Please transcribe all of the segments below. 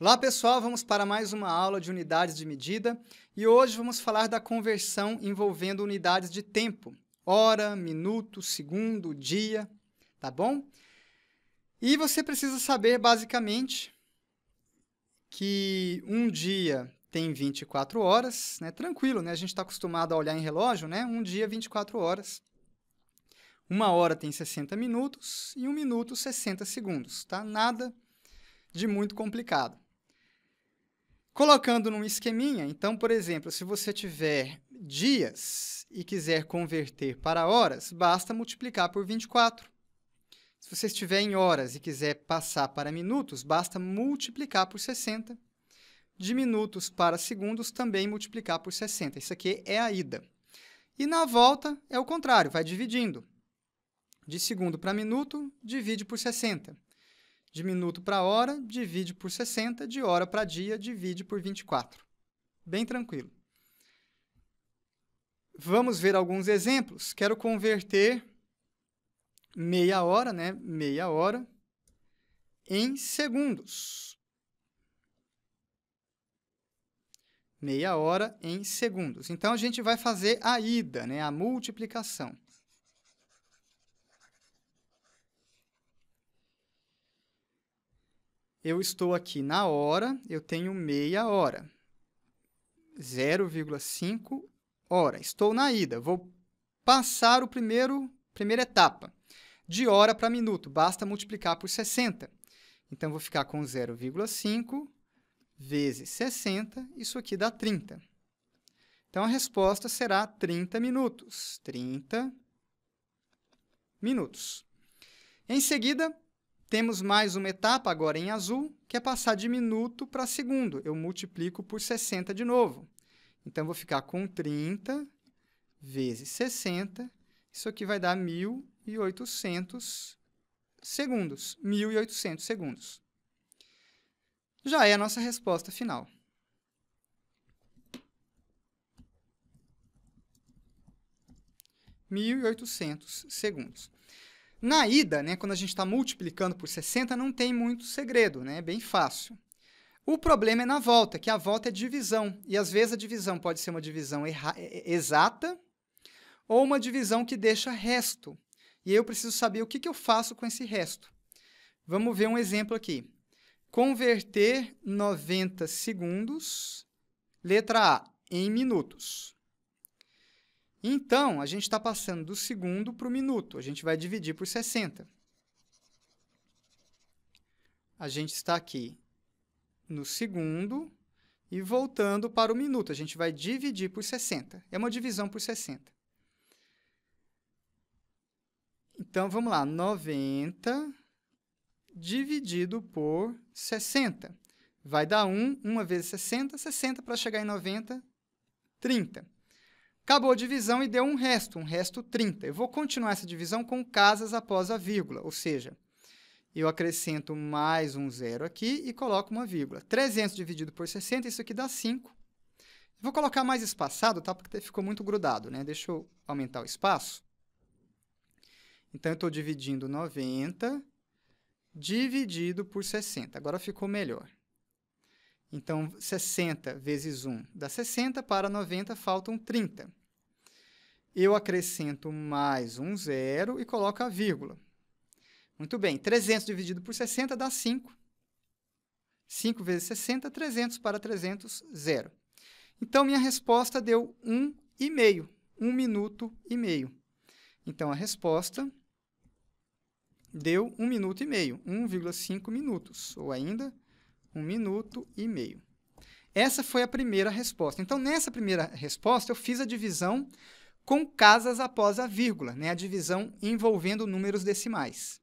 Olá pessoal, vamos para mais uma aula de unidades de medida e hoje vamos falar da conversão envolvendo unidades de tempo, hora, minuto, segundo, dia, tá bom? E você precisa saber basicamente que um dia tem 24 horas, né? Tranquilo, né? A gente está acostumado a olhar em relógio, né? Um dia, 24 horas. Uma hora tem 60 minutos e um minuto, 60 segundos, tá? Nada de muito complicado. Colocando num esqueminha, então, por exemplo, se você tiver dias e quiser converter para horas, basta multiplicar por 24. Se você estiver em horas e quiser passar para minutos, basta multiplicar por 60 de minutos para segundos também multiplicar por 60. Isso aqui é a ida. E na volta é o contrário, vai dividindo. De segundo para minuto, divide por 60. De minuto para hora, divide por 60. De hora para dia, divide por 24. Bem tranquilo. Vamos ver alguns exemplos. Quero converter meia hora, né? Meia hora em segundos. meia hora em segundos. Então, a gente vai fazer a ida, né? a multiplicação. eu estou aqui na hora, eu tenho meia hora. 0,5 hora. Estou na ida. Vou passar o primeiro primeira etapa. De hora para minuto, basta multiplicar por 60. Então, vou ficar com 0,5 vezes 60, isso aqui dá 30. Então, a resposta será 30 minutos. 30 minutos. Em seguida, temos mais uma etapa agora em azul, que é passar de minuto para segundo. Eu multiplico por 60 de novo. Então, vou ficar com 30 vezes 60. Isso aqui vai dar 1.800 segundos. 1.800 segundos já é a nossa resposta final. mil e oitocentos segundos. Na ida, né, quando a gente está multiplicando por 60, não tem muito segredo, né? é bem fácil. O problema é na volta, que a volta é divisão. E às vezes a divisão pode ser uma divisão é, é, exata ou uma divisão que deixa resto. E eu preciso saber o que, que eu faço com esse resto. Vamos ver um exemplo aqui. Converter 90 segundos, letra A, em minutos. Então, a gente está passando do segundo para o minuto. A gente vai dividir por 60. A gente está aqui no segundo e voltando para o minuto. A gente vai dividir por 60. É uma divisão por 60. Então, vamos lá. 90 dividido por 60. Vai dar 1, 1 vezes 60, 60 para chegar em 90, 30. Acabou a divisão e deu um resto, um resto 30. Eu vou continuar essa divisão com casas após a vírgula, ou seja, eu acrescento mais um zero aqui e coloco uma vírgula. 300 dividido por 60, isso aqui dá 5. Vou colocar mais espaçado, tá? Porque ficou muito grudado, né? Deixa eu aumentar o espaço. Então, eu estou dividindo 90 dividido por 60. Agora ficou melhor. Então, 60 vezes 1 dá 60, para 90 faltam 30. Eu acrescento mais um zero e coloco a vírgula. Muito bem, 300 dividido por 60 dá 5. 5 vezes 60, 300 para 300, zero. Então, minha resposta deu 1,5, 1 minuto e meio. Então, a resposta deu 1 minuto e meio, 1,5 minutos, ou ainda 1 minuto e meio. Essa foi a primeira resposta. Então, nessa primeira resposta, eu fiz a divisão com casas após a vírgula, né? a divisão envolvendo números decimais.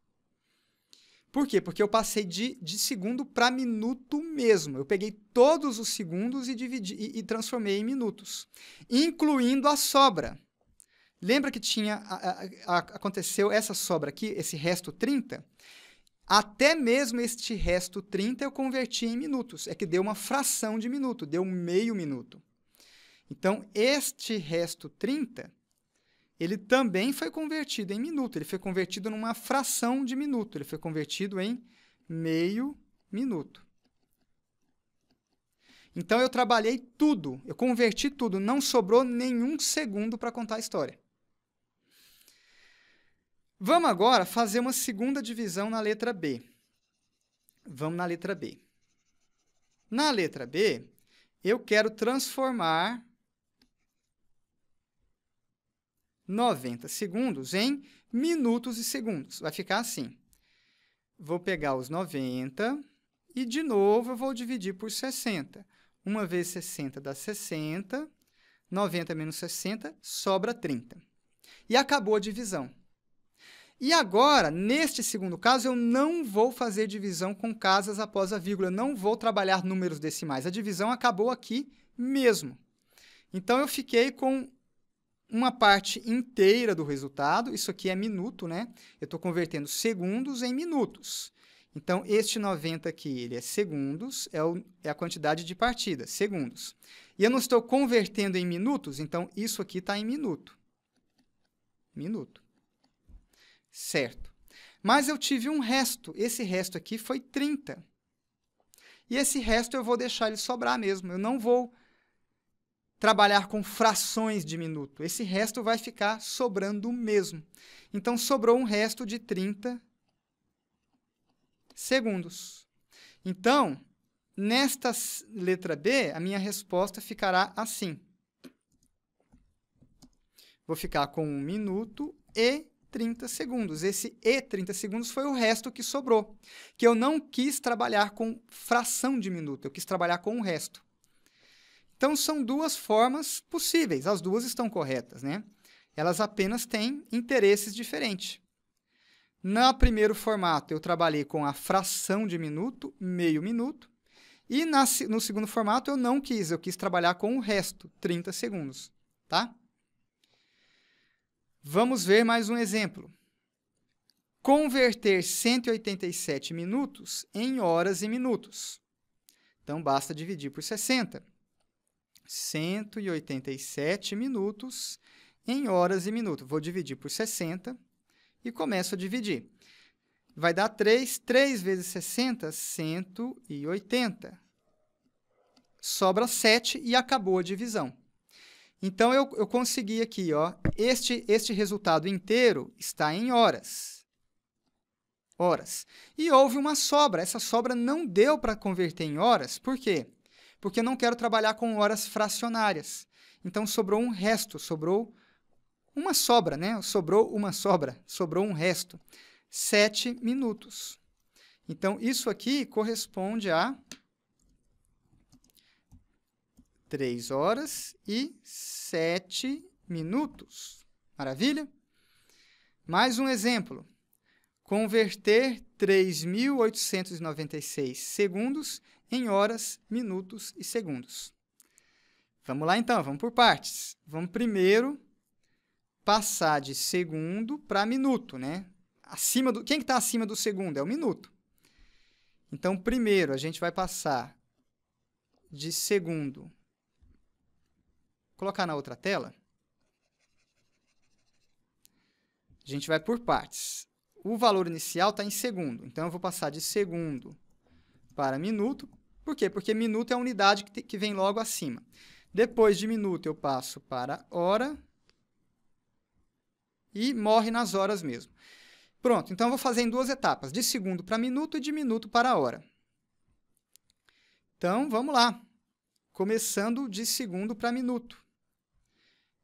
Por quê? Porque eu passei de, de segundo para minuto mesmo. Eu peguei todos os segundos e, dividi, e, e transformei em minutos, incluindo a sobra. Lembra que tinha a, a, aconteceu essa sobra aqui, esse resto 30? Até mesmo este resto 30 eu converti em minutos. É que deu uma fração de minuto, deu meio minuto. Então, este resto 30, ele também foi convertido em minuto. Ele foi convertido numa fração de minuto. Ele foi convertido em meio minuto. Então, eu trabalhei tudo. Eu converti tudo. Não sobrou nenhum segundo para contar a história. Vamos agora fazer uma segunda divisão na letra B. Vamos na letra B. Na letra B, eu quero transformar 90 segundos em minutos e segundos. Vai ficar assim. Vou pegar os 90 e, de novo, eu vou dividir por 60. Uma vez 60 dá 60, 90 menos 60 sobra 30. E acabou a divisão. E agora, neste segundo caso, eu não vou fazer divisão com casas após a vírgula, eu não vou trabalhar números decimais. A divisão acabou aqui mesmo. Então, eu fiquei com uma parte inteira do resultado, isso aqui é minuto, né? Eu estou convertendo segundos em minutos. Então, este 90 aqui, ele é segundos, é, o, é a quantidade de partidas, segundos. E eu não estou convertendo em minutos, então isso aqui está em minuto. Minuto certo. Mas eu tive um resto. Esse resto aqui foi 30. E esse resto eu vou deixar ele sobrar mesmo. Eu não vou trabalhar com frações de minuto. Esse resto vai ficar sobrando mesmo. Então, sobrou um resto de 30 segundos. Então, nesta letra B, a minha resposta ficará assim. Vou ficar com um minuto e 30 segundos. Esse e 30 segundos foi o resto que sobrou, que eu não quis trabalhar com fração de minuto, eu quis trabalhar com o resto. Então são duas formas possíveis, as duas estão corretas, né? Elas apenas têm interesses diferentes. No primeiro formato, eu trabalhei com a fração de minuto, meio minuto. E na, no segundo formato, eu não quis, eu quis trabalhar com o resto, 30 segundos, tá? Vamos ver mais um exemplo. Converter 187 minutos em horas e minutos. Então, basta dividir por 60. 187 minutos em horas e minutos. Vou dividir por 60 e começo a dividir. Vai dar 3. 3 vezes 60, 180. Sobra 7 e acabou a divisão. Então, eu, eu consegui aqui, ó, este, este resultado inteiro está em horas. Horas. E houve uma sobra. Essa sobra não deu para converter em horas. Por quê? Porque eu não quero trabalhar com horas fracionárias. Então, sobrou um resto, sobrou uma sobra, né? Sobrou uma sobra, sobrou um resto. Sete minutos. Então, isso aqui corresponde a 3 horas e 7 minutos. Maravilha? Mais um exemplo. Converter 3.896 segundos em horas, minutos e segundos. Vamos lá então, vamos por partes. Vamos primeiro passar de segundo para minuto, né? Acima do, quem está acima do segundo é o minuto. Então, primeiro a gente vai passar de segundo colocar na outra tela. A gente vai por partes. O valor inicial está em segundo, então eu vou passar de segundo para minuto. Por quê? Porque minuto é a unidade que, que vem logo acima. Depois de minuto, eu passo para hora e morre nas horas mesmo. Pronto, então eu vou fazer em duas etapas, de segundo para minuto e de minuto para hora. Então, vamos lá. Começando de segundo para minuto.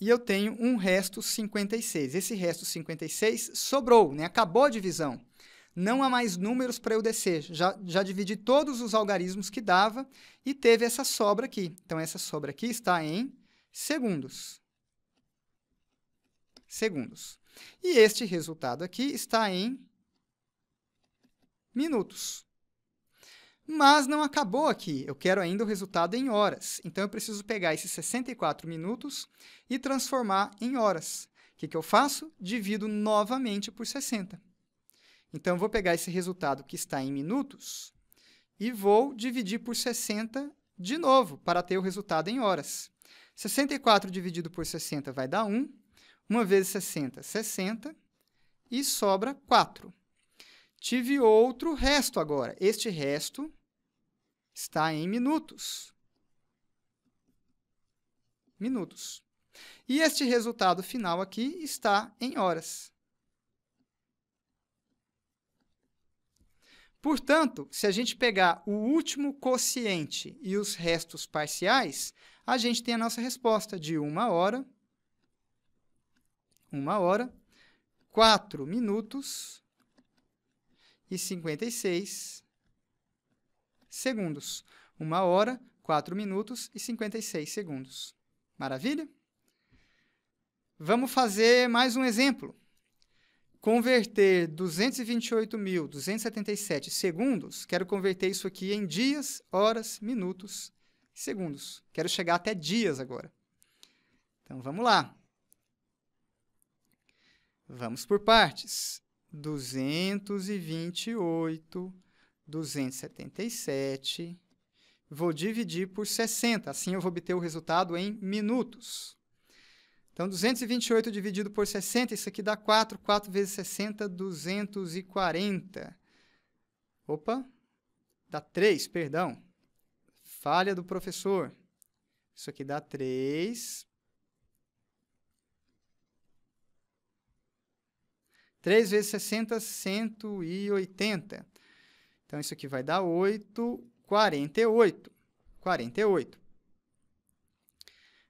e eu tenho um resto 56. Esse resto 56 sobrou, né? acabou a divisão. Não há mais números para eu descer. Já, já dividi todos os algarismos que dava e teve essa sobra aqui. Então, essa sobra aqui está em segundos. Segundos. E este resultado aqui está em minutos. Mas não acabou aqui, eu quero ainda o resultado em horas. Então eu preciso pegar esses 64 minutos e transformar em horas. O que, que eu faço? Divido novamente por 60. Então eu vou pegar esse resultado que está em minutos e vou dividir por 60 de novo para ter o resultado em horas. 64 dividido por 60 vai dar 1, 1 vezes 60, 60, e sobra 4. Tive outro resto agora. Este resto está em minutos. Minutos. E este resultado final aqui está em horas. Portanto, se a gente pegar o último quociente e os restos parciais, a gente tem a nossa resposta de 1 hora, 1 hora, 4 minutos e 56 segundos. 1 hora, 4 minutos e 56 segundos. Maravilha? Vamos fazer mais um exemplo. Converter 228.277 segundos, quero converter isso aqui em dias, horas, minutos e segundos. Quero chegar até dias agora. Então vamos lá. Vamos por partes. 228, 277. Vou dividir por 60, assim eu vou obter o resultado em minutos. Então, 228 dividido por 60, isso aqui dá 4. 4 vezes 60, 240. Opa, dá 3, perdão. Falha do professor. Isso aqui dá 3. 3 vezes 60, 180. Então, isso aqui vai dar 8, 48. 48.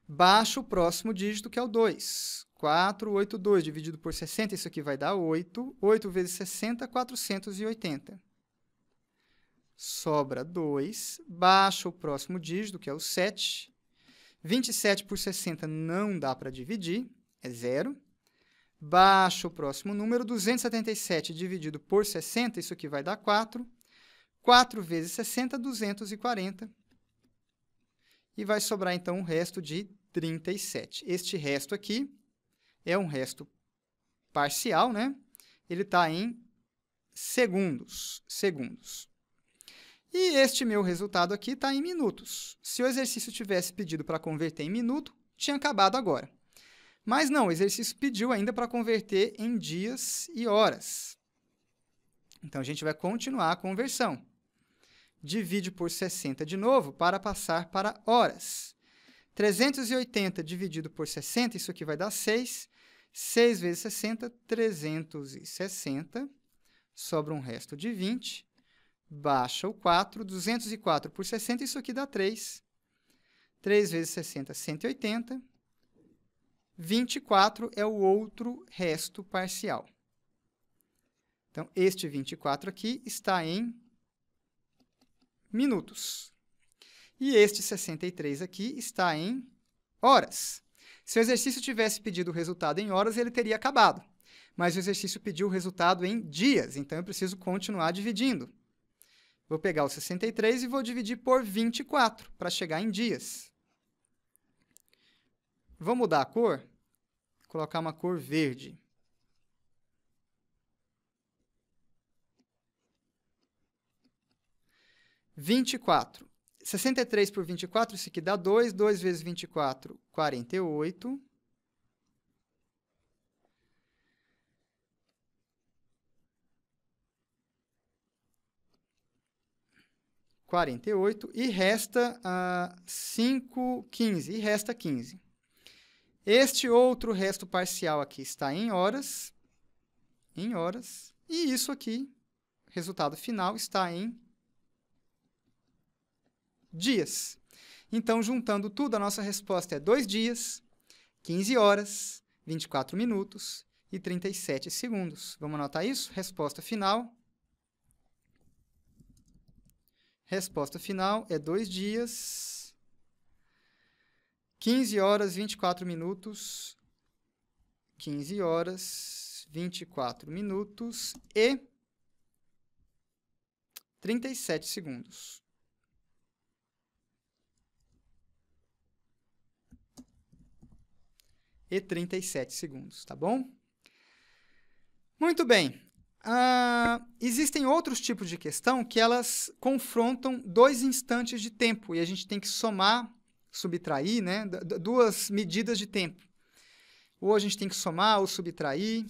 Baixa o próximo dígito, que é o 2. 4, 8, 2, dividido por 60, isso aqui vai dar 8. 8 vezes 60, 480. Sobra 2. Baixo o próximo dígito, que é o 7. 27 por 60 é não dá para dividir, é zero. Baixa o próximo número, 277 dividido por 60, isso aqui vai dar 4. 4 vezes 60, 240. E vai sobrar, então, um resto de 37. Este resto aqui é um resto parcial, né? Ele está em segundos, segundos. E este meu resultado aqui está em minutos. Se o exercício tivesse pedido para converter em minuto, tinha acabado agora. Mas não, o exercício pediu ainda para converter em dias e horas. Então a gente vai continuar a conversão. Divide por 60 de novo para passar para horas. 380 dividido por 60, isso aqui vai dar 6. 6 vezes 60, 360. Sobra um resto de 20. Baixa o 4. 204 por 60, isso aqui dá 3. 3 vezes 60, 180. 24 é o outro resto parcial. Então, este 24 aqui está em minutos. E este 63 aqui está em horas. Se o exercício tivesse pedido o resultado em horas, ele teria acabado. Mas o exercício pediu o resultado em dias, então eu preciso continuar dividindo. Vou pegar o 63 e vou dividir por 24 para chegar em dias. Vamos mudar a cor? Vou colocar uma cor verde. Vinte e quatro. 63 por 24, isso aqui dá 2. 2 vezes 24, 48. Quarenta e oito, e resta ah, cinco, quinze, e resta quinze. Este outro resto parcial aqui está em horas, em horas, e isso aqui, resultado final, está em dias. Então, juntando tudo, a nossa resposta é 2 dias, 15 horas, 24 minutos e 37 segundos. Vamos anotar isso? Resposta final. Resposta final é 2 dias, 15 horas 24 minutos. 15 horas 24 minutos e 37 segundos. E 37 segundos, tá bom? Muito bem. Uh, existem outros tipos de questão que elas confrontam dois instantes de tempo e a gente tem que somar subtrair, né? Duas medidas de tempo. Ou a gente tem que somar ou subtrair.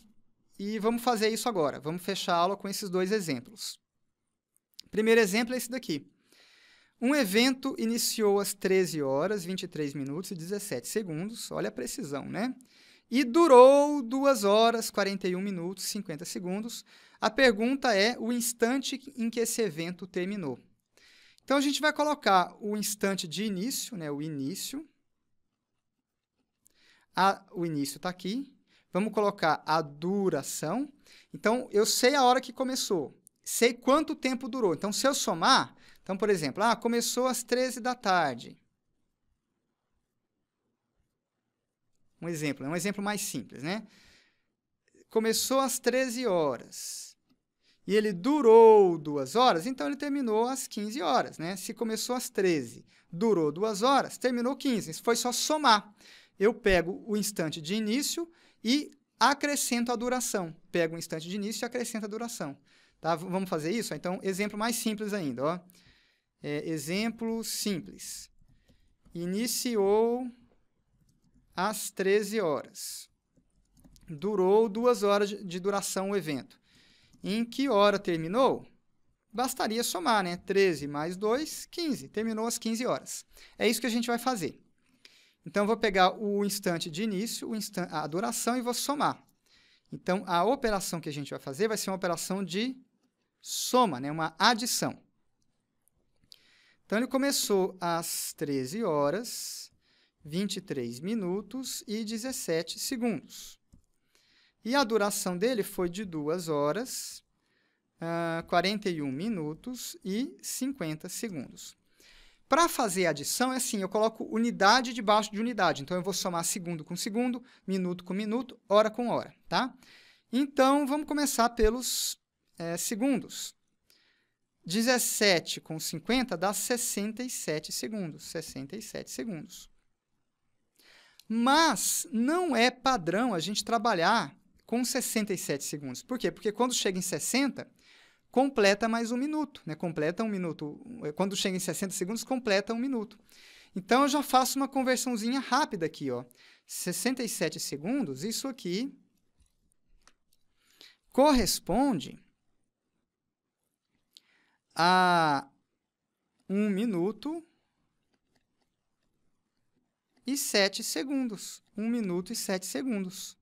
E vamos fazer isso agora. Vamos fechar a aula com esses dois exemplos. Primeiro exemplo é esse daqui. Um evento iniciou às 13 horas, 23 minutos e 17 segundos. Olha a precisão, né? E durou 2 horas, 41 minutos e 50 segundos. A pergunta é o instante em que esse evento terminou. Então a gente vai colocar o instante de início, né, o início. A, o início está aqui. Vamos colocar a duração. Então eu sei a hora que começou, sei quanto tempo durou. Então se eu somar, então por exemplo, ah, começou às 13 da tarde. Um exemplo, é um exemplo mais simples, né? Começou às 13 horas e ele durou duas horas, então ele terminou às 15 horas, né? Se começou às 13, durou duas horas, terminou 15. Isso foi só somar. Eu pego o instante de início e acrescento a duração. Pego o instante de início e acrescento a duração. Tá? Vamos fazer isso? Então, exemplo mais simples ainda. Ó. É, exemplo simples. Iniciou às 13 horas. Durou duas horas de duração o evento. Em que hora terminou? Bastaria somar, né? 13 mais 2, 15. Terminou às 15 horas. É isso que a gente vai fazer. Então, vou pegar o instante de início, instante, a duração, e vou somar. Então, a operação que a gente vai fazer vai ser uma operação de soma, né? uma adição. Então, ele começou às 13 horas, 23 minutos e 17 segundos. E a duração dele foi de 2 horas, uh, ah, 41 minutos e 50 segundos. Para fazer a adição, é assim, eu coloco unidade debaixo de unidade. Então, eu vou somar segundo com segundo, minuto com minuto, hora com hora, tá? Então, vamos começar pelos é, segundos. 17 com 50 dá 67 segundos, 67 segundos. Mas não é padrão a gente trabalhar com 67 segundos. Por quê? Porque quando chega em 60, completa mais um minuto, né? Completa um minuto. Eh, quando chega em 60 segundos, completa um minuto. Então, eu já faço uma conversãozinha rápida aqui, ó. 67 segundos, isso aqui corresponde a 1 minuto e 7 segundos. 1 minuto e 7 segundos.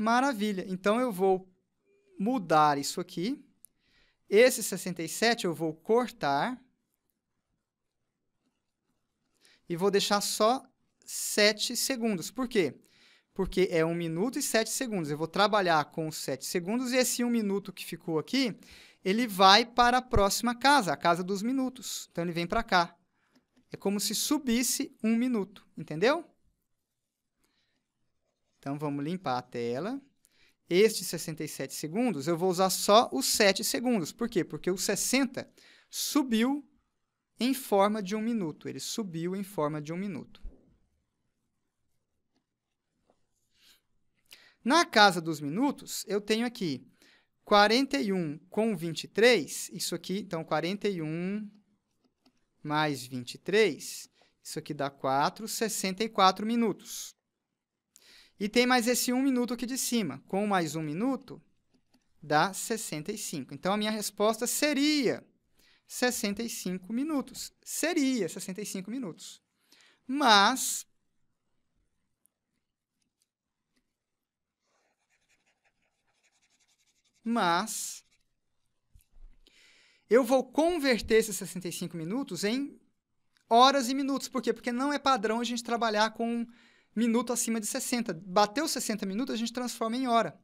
Maravilha. Então eu vou mudar isso aqui. Esse 67 eu vou cortar. E vou deixar só 7 segundos. Por quê? Porque é 1 minuto e 7 segundos. Eu vou trabalhar com 7 segundos e esse 1 minuto que ficou aqui, ele vai para a próxima casa, a casa dos minutos. Então ele vem para cá. É como se subisse 1 minuto, entendeu? Então vamos limpar a tela. Estes 67 segundos, eu vou usar só os 7 segundos. Por quê? Porque o 60 subiu em forma de um minuto. Ele subiu em forma de um minuto. Na casa dos minutos, eu tenho aqui 41 com 23, isso aqui, então 41 mais 23, isso aqui dá 4, 64 minutos. E tem mais esse 1 minuto aqui de cima. Com mais 1 minuto, dá 65. Então, a minha resposta seria 65 minutos. Seria 65 minutos. Mas... Mas... Eu vou converter esses 65 minutos em horas e minutos. Por quê? Porque não é padrão a gente trabalhar com minuto acima de 60. Bateu 60 minutos, a gente transforma em hora.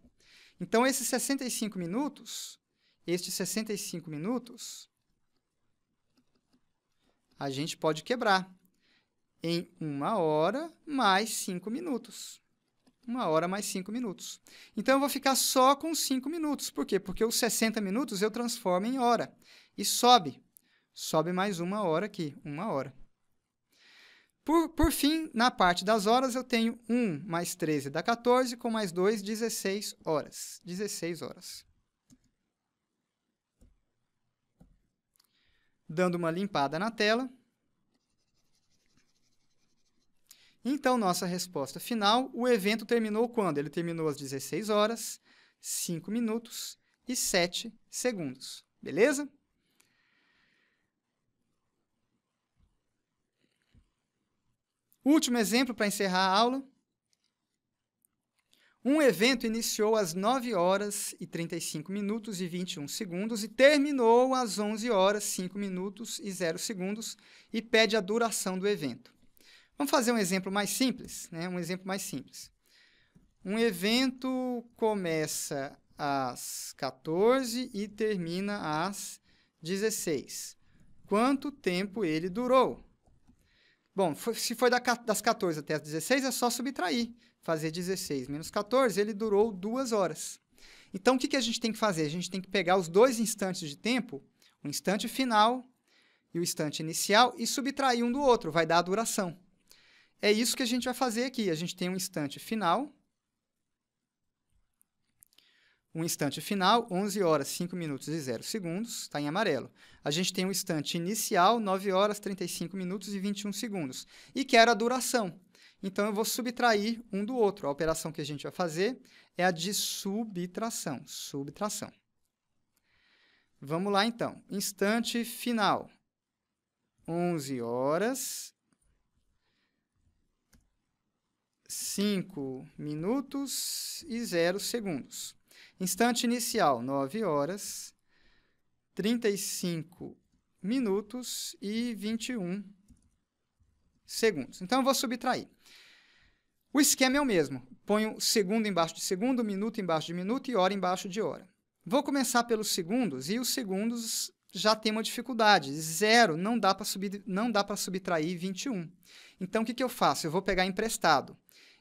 Então, esses 65 minutos, estes 65 minutos, a gente pode quebrar em uma hora mais cinco minutos. Uma hora mais cinco minutos. Então, eu vou ficar só com cinco minutos. Por quê? Porque os 60 minutos eu transformo em hora. E sobe. Sobe mais uma hora aqui, uma hora. Por, por fim, na parte das horas, eu tenho 1 mais 13 dá 14, com mais 2, 16 horas. 16 horas. Dando uma limpada na tela. Então, nossa resposta final, o evento terminou quando? Ele terminou às 16 horas, 5 minutos e 7 segundos. Beleza? Último exemplo para encerrar a aula. Um evento iniciou às 9 horas e 35 minutos e 21 segundos e terminou às 11 horas 5 minutos e 0 segundos e pede a duração do evento. Vamos fazer um exemplo mais simples, né? Um exemplo mais simples. Um evento começa às 14 e termina às 16. Quanto tempo ele durou? Bom, foi, se foi da, das 14 até as 16, é só subtrair. Fazer 16 menos 14, ele durou duas horas. Então, o que, que a gente tem que fazer? A gente tem que pegar os dois instantes de tempo, o instante final e o instante inicial, e subtrair um do outro, vai dar a duração. É isso que a gente vai fazer aqui. A gente tem um instante final, um instante final, 11 horas 5 minutos e 0 segundos, está em amarelo. A gente tem um instante inicial, 9 horas 35 minutos e 21 segundos, e quero a duração. Então, eu vou subtrair um do outro. A operação que a gente vai fazer é a de subtração, subtração. Vamos lá, então. Instante final, 11 horas 5 minutos e 0 segundos. Instante inicial, 9 horas, 35 minutos e 21 segundos. Então, eu vou subtrair. O esquema é o mesmo. Ponho segundo embaixo de segundo, minuto embaixo de minuto e hora embaixo de hora. Vou começar pelos segundos, e os segundos já tem uma dificuldade. Zero não dá para subir, não dá para subtrair 21. Então o que, que eu faço? Eu vou pegar emprestado.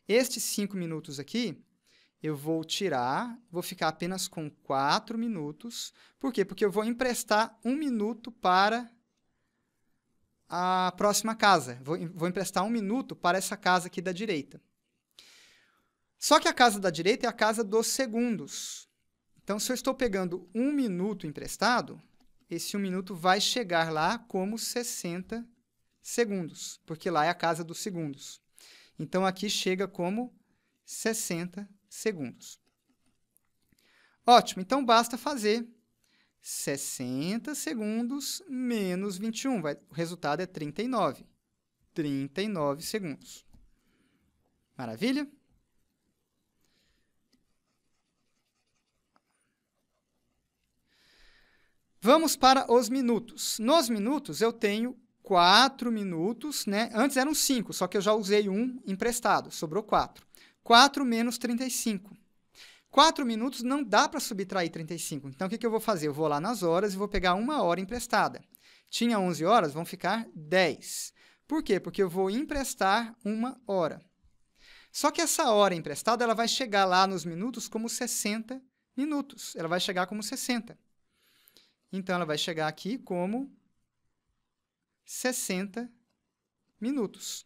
Estes 5 minutos aqui, eu vou tirar, vou ficar apenas com 4 minutos. Por quê? Porque eu vou emprestar um minuto para a próxima casa. Vou, vou emprestar um minuto para essa casa aqui da direita. Só que a casa da direita é a casa dos segundos. Então, se eu estou pegando um minuto emprestado, esse um minuto vai chegar lá como 60 segundos, porque lá é a casa dos segundos. Então, aqui chega como 60 segundos segundos. Ótimo, então basta fazer 60 segundos menos 21, vai, o resultado é 39. 39 segundos. Maravilha? Vamos para os minutos. Nos minutos eu tenho 4 minutos, né? Antes eram 5, só que eu já usei um emprestado, sobrou 4. 4 menos 35. 4 minutos não dá para subtrair 35. Então, o que, que eu vou fazer? Eu vou lá nas horas e vou pegar uma hora emprestada. Tinha 11 horas, vão ficar 10. Por quê? Porque eu vou emprestar uma hora. Só que essa hora emprestada ela vai chegar lá nos minutos como 60 minutos. Ela vai chegar como 60. Então, ela vai chegar aqui como 60 minutos.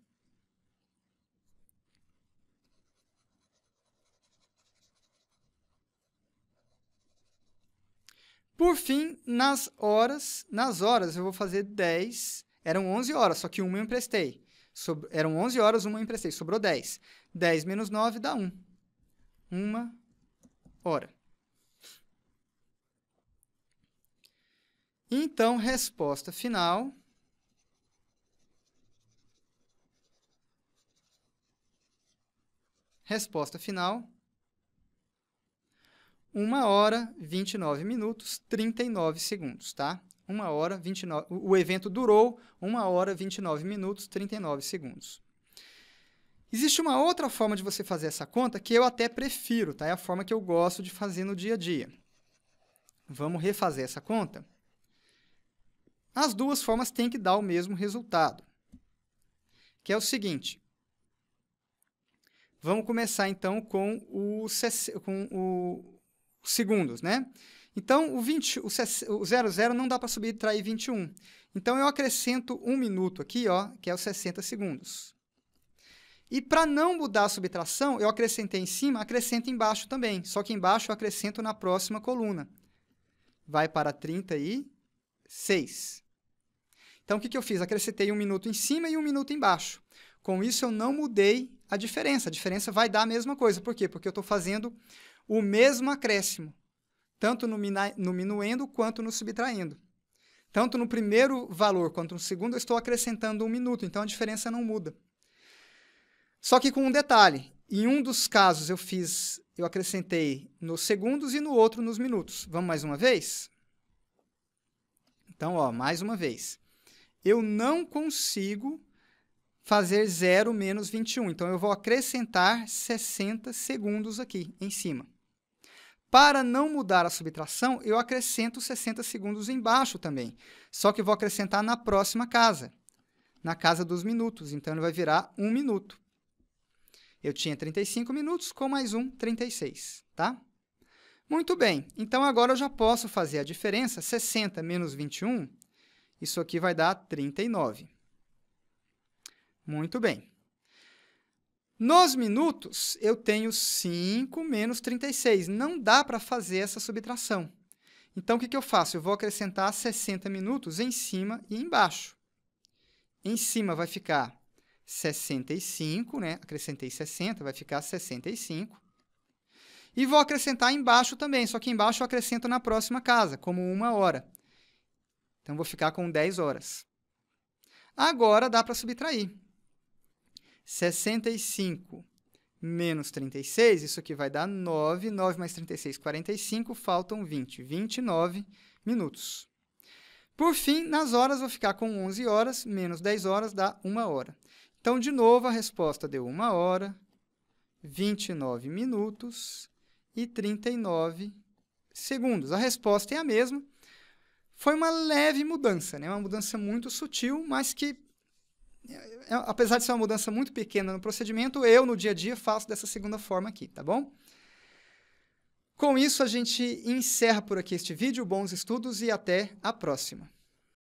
Por fim, nas horas, nas horas eu vou fazer 10, eram 11 horas, só que uma eu emprestei. Sob, eram 11 horas, uma eu emprestei, sobrou 10. 10 menos 9 dá 1. Uma hora. Então, resposta final. Resposta final 1 hora 29 minutos 39 segundos, tá? 1 hora 29, o evento durou 1 hora 29 minutos 39 segundos. Existe uma outra forma de você fazer essa conta que eu até prefiro, tá? É a forma que eu gosto de fazer no dia a dia. Vamos refazer essa conta? As duas formas têm que dar o mesmo resultado, que é o seguinte. Vamos começar então com o, com o segundos, né? Então, o, 20, o, o 00 não dá para subtrair 21. Então, eu acrescento um minuto aqui, ó, que é os 60 segundos. E para não mudar a subtração, eu acrescentei em cima, acrescento embaixo também. Só que embaixo eu acrescento na próxima coluna. Vai para 36. Então, o que, que eu fiz? Acrescentei um minuto em cima e um minuto embaixo. Com isso, eu não mudei a diferença. A diferença vai dar a mesma coisa. Por quê? Porque eu estou fazendo o mesmo acréscimo, tanto no, no minuendo quanto no subtraindo. Tanto no primeiro valor quanto no segundo, eu estou acrescentando um minuto, então a diferença não muda. Só que com um detalhe, em um dos casos eu fiz, eu acrescentei nos segundos e no outro nos minutos. Vamos mais uma vez? Então, ó, mais uma vez. Eu não consigo fazer 0 menos 21. Então, eu vou acrescentar 60 segundos aqui em cima. Para não mudar a subtração, eu acrescento 60 segundos embaixo também. Só que vou acrescentar na próxima casa, na casa dos minutos. Então, ele vai virar 1 minuto. Eu tinha 35 minutos, com mais um, 36, tá? Muito bem, então agora eu já posso fazer a diferença, 60 menos 21, isso aqui vai dar 39. Muito bem. Nos minutos, eu tenho 5 menos 36. Não dá para fazer essa subtração. Então, o que, que eu faço? Eu vou acrescentar 60 minutos em cima e embaixo. Em cima vai ficar 65, né? Acrescentei 60, vai ficar 65. E vou acrescentar embaixo também, só que embaixo eu acrescento na próxima casa, como uma hora. Então, vou ficar com 10 horas. Agora, dá para subtrair. 65 menos 36, isso aqui vai dar 9. 9 mais 36, 45. Faltam 20. 29 minutos. Por fim, nas horas, vou ficar com 11 horas menos 10 horas dá 1 hora. Então, de novo, a resposta deu 1 hora, 29 minutos e 39 segundos. A resposta é a mesma. Foi uma leve mudança, né? uma mudança muito sutil, mas que é, é, apesar de ser uma mudança muito pequena no procedimento, eu no dia a dia faço dessa segunda forma aqui, tá bom? Com isso, a gente encerra por aqui este vídeo. Bons estudos e até a próxima!